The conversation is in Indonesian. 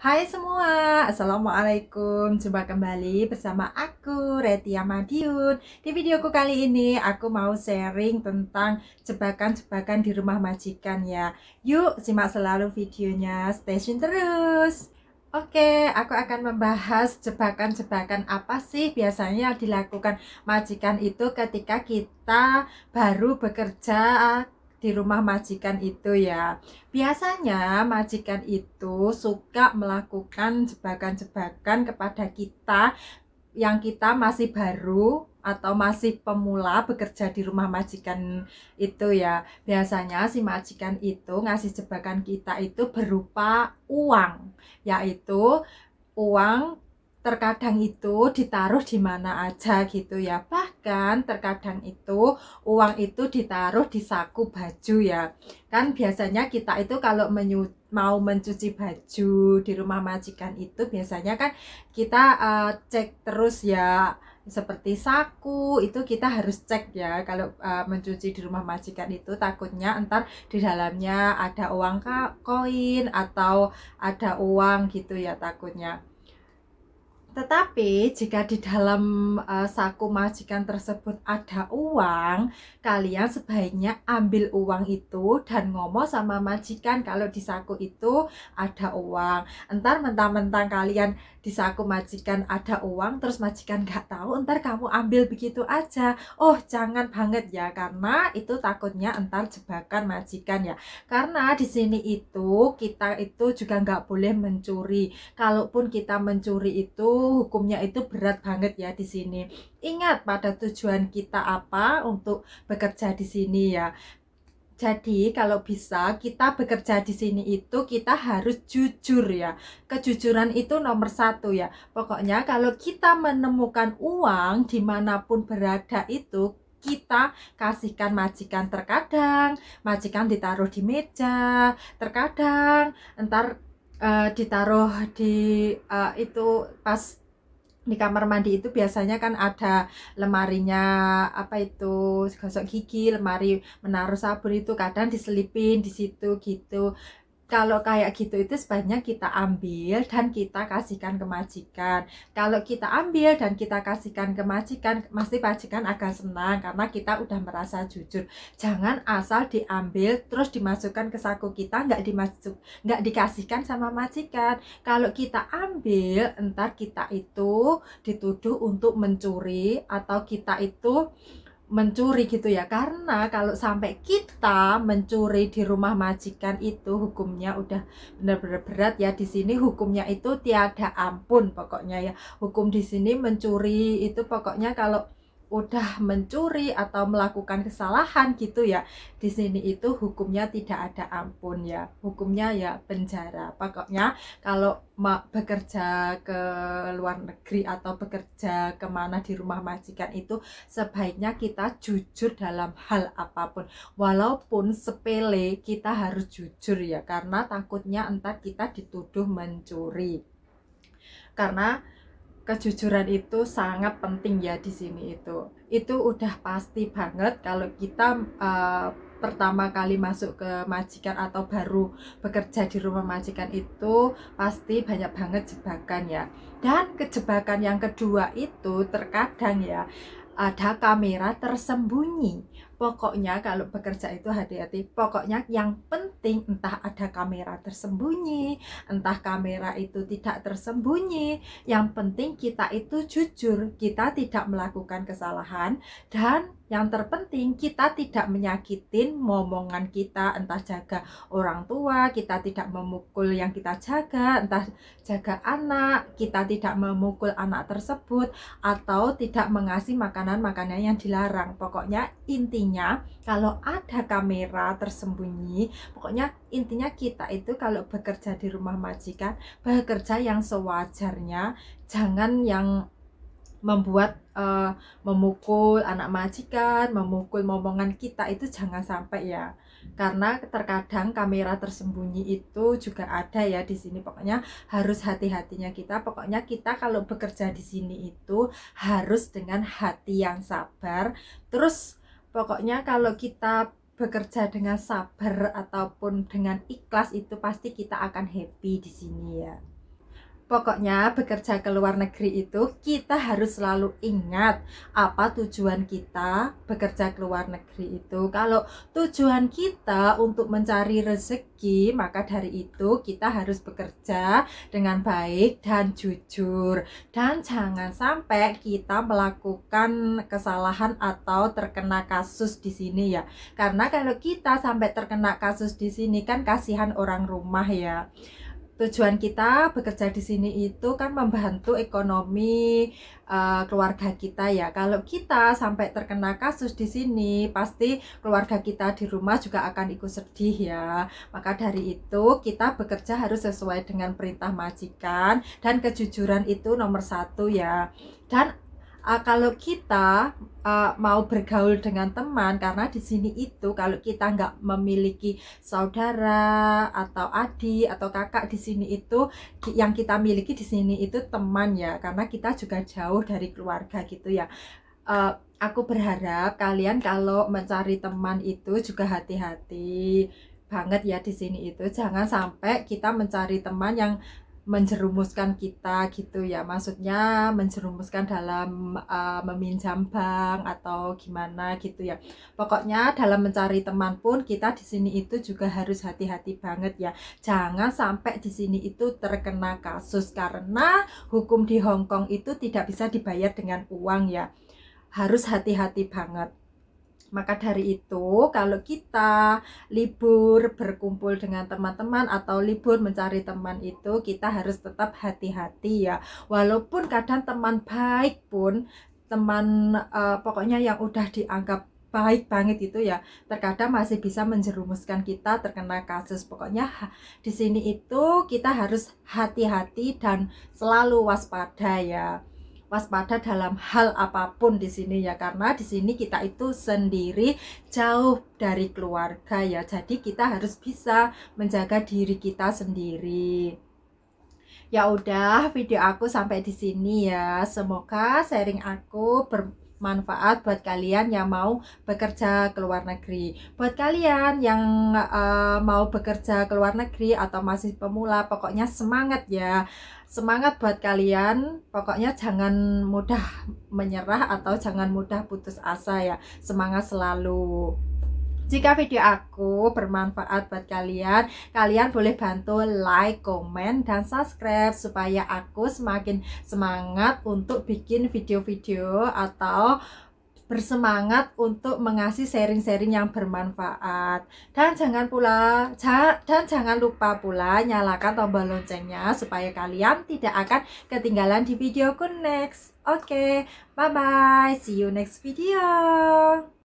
Hai semua, Assalamualaikum Jumpa kembali bersama aku Retia Madiun Di videoku kali ini aku mau sharing tentang jebakan-jebakan di rumah majikan ya Yuk simak selalu videonya, stay tune terus Oke, aku akan membahas jebakan-jebakan apa sih biasanya dilakukan majikan itu ketika kita baru bekerja di rumah majikan itu ya. Biasanya majikan itu suka melakukan jebakan-jebakan kepada kita yang kita masih baru atau masih pemula bekerja di rumah majikan itu ya. Biasanya si majikan itu ngasih jebakan kita itu berupa uang, yaitu uang terkadang itu ditaruh di mana aja gitu ya bahkan terkadang itu uang itu ditaruh di saku baju ya kan biasanya kita itu kalau menyu mau mencuci baju di rumah majikan itu biasanya kan kita uh, cek terus ya seperti saku itu kita harus cek ya kalau uh, mencuci di rumah majikan itu takutnya entar di dalamnya ada uang koin atau ada uang gitu ya takutnya tetapi jika di dalam uh, saku majikan tersebut ada uang, kalian sebaiknya ambil uang itu dan ngomong sama majikan kalau di saku itu ada uang. Entar mentang-mentang kalian di saku majikan ada uang, terus majikan gak tahu, entar kamu ambil begitu aja. Oh jangan banget ya, karena itu takutnya entar jebakan majikan ya. Karena di sini itu kita itu juga gak boleh mencuri. Kalaupun kita mencuri itu hukumnya itu berat banget ya di sini. Ingat pada tujuan kita apa untuk bekerja di sini ya. Jadi kalau bisa kita bekerja di sini itu kita harus jujur ya. Kejujuran itu nomor satu ya. Pokoknya kalau kita menemukan uang dimanapun berada itu kita kasihkan majikan terkadang majikan ditaruh di meja terkadang entar uh, ditaruh di uh, itu pas di kamar mandi itu biasanya kan ada lemarinya apa itu gosok gigi lemari menaruh sabun itu kadang diselipin di situ gitu kalau kayak gitu itu sebaiknya kita ambil dan kita kasihkan ke majikan. Kalau kita ambil dan kita kasihkan ke majikan, pasti majikan akan senang karena kita udah merasa jujur. Jangan asal diambil terus dimasukkan ke saku kita nggak dimasuk nggak dikasihkan sama majikan. Kalau kita ambil, entar kita itu dituduh untuk mencuri atau kita itu mencuri gitu ya karena kalau sampai kita mencuri di rumah majikan itu hukumnya udah benar-benar berat ya di sini hukumnya itu tiada ampun pokoknya ya hukum di sini mencuri itu pokoknya kalau udah mencuri atau melakukan kesalahan gitu ya di sini itu hukumnya tidak ada ampun ya hukumnya ya penjara pokoknya kalau bekerja ke luar negeri atau bekerja kemana di rumah majikan itu sebaiknya kita jujur dalam hal apapun walaupun sepele kita harus jujur ya karena takutnya entah kita dituduh mencuri karena kejujuran itu sangat penting ya di sini itu itu udah pasti banget kalau kita uh, pertama kali masuk ke majikan atau baru bekerja di rumah majikan itu pasti banyak banget jebakan ya dan kejebakan yang kedua itu terkadang ya ada kamera tersembunyi Pokoknya kalau bekerja itu hati-hati. Pokoknya yang penting entah ada kamera tersembunyi, entah kamera itu tidak tersembunyi. Yang penting kita itu jujur, kita tidak melakukan kesalahan dan yang terpenting kita tidak menyakitin momongan kita entah jaga orang tua, kita tidak memukul yang kita jaga, entah jaga anak, kita tidak memukul anak tersebut atau tidak mengasih makanan-makanan yang dilarang. Pokoknya intinya intinya kalau ada kamera tersembunyi pokoknya intinya kita itu kalau bekerja di rumah majikan bekerja yang sewajarnya jangan yang membuat uh, memukul anak majikan, memukul momongan kita itu jangan sampai ya. Karena terkadang kamera tersembunyi itu juga ada ya di sini. Pokoknya harus hati-hatinya kita. Pokoknya kita kalau bekerja di sini itu harus dengan hati yang sabar. Terus pokoknya kalau kita bekerja dengan sabar ataupun dengan ikhlas itu pasti kita akan happy di sini ya Pokoknya bekerja ke luar negeri itu kita harus selalu ingat apa tujuan kita bekerja ke luar negeri itu. Kalau tujuan kita untuk mencari rezeki, maka dari itu kita harus bekerja dengan baik dan jujur. Dan jangan sampai kita melakukan kesalahan atau terkena kasus di sini ya. Karena kalau kita sampai terkena kasus di sini kan kasihan orang rumah ya tujuan kita bekerja di sini itu kan membantu ekonomi uh, keluarga kita ya. Kalau kita sampai terkena kasus di sini, pasti keluarga kita di rumah juga akan ikut sedih ya. Maka dari itu kita bekerja harus sesuai dengan perintah majikan dan kejujuran itu nomor satu ya. Dan uh, kalau kita uh, mau bergaul dengan teman karena di sini itu kalau kita nggak memiliki saudara atau adik atau kakak di sini itu yang kita miliki di sini itu teman ya karena kita juga jauh dari keluarga gitu ya uh, aku berharap kalian kalau mencari teman itu juga hati-hati banget ya di sini itu jangan sampai kita mencari teman yang menjerumuskan kita gitu ya maksudnya menjerumuskan dalam uh, meminjam bank atau gimana gitu ya pokoknya dalam mencari teman pun kita di sini itu juga harus hati-hati banget ya jangan sampai di sini itu terkena kasus karena hukum di Hong Kong itu tidak bisa dibayar dengan uang ya harus hati-hati banget maka dari itu, kalau kita libur berkumpul dengan teman-teman atau libur mencari teman itu, kita harus tetap hati-hati ya. Walaupun kadang teman baik pun, teman uh, pokoknya yang udah dianggap baik banget itu ya terkadang masih bisa menjerumuskan kita terkena kasus pokoknya di sini itu kita harus hati-hati dan selalu waspada ya waspada dalam hal apapun di sini ya karena di sini kita itu sendiri jauh dari keluarga ya jadi kita harus bisa menjaga diri kita sendiri ya udah video aku sampai di sini ya semoga sharing aku ber manfaat buat kalian yang mau bekerja ke luar negeri. Buat kalian yang uh, mau bekerja ke luar negeri atau masih pemula, pokoknya semangat ya. Semangat buat kalian, pokoknya jangan mudah menyerah atau jangan mudah putus asa ya. Semangat selalu. Jika video aku bermanfaat buat kalian, kalian boleh bantu like, komen, dan subscribe supaya aku semakin semangat untuk bikin video-video atau bersemangat untuk mengasih sharing-sharing yang bermanfaat dan jangan pula dan jangan lupa pula nyalakan tombol loncengnya supaya kalian tidak akan ketinggalan di videoku next oke okay, bye bye see you next video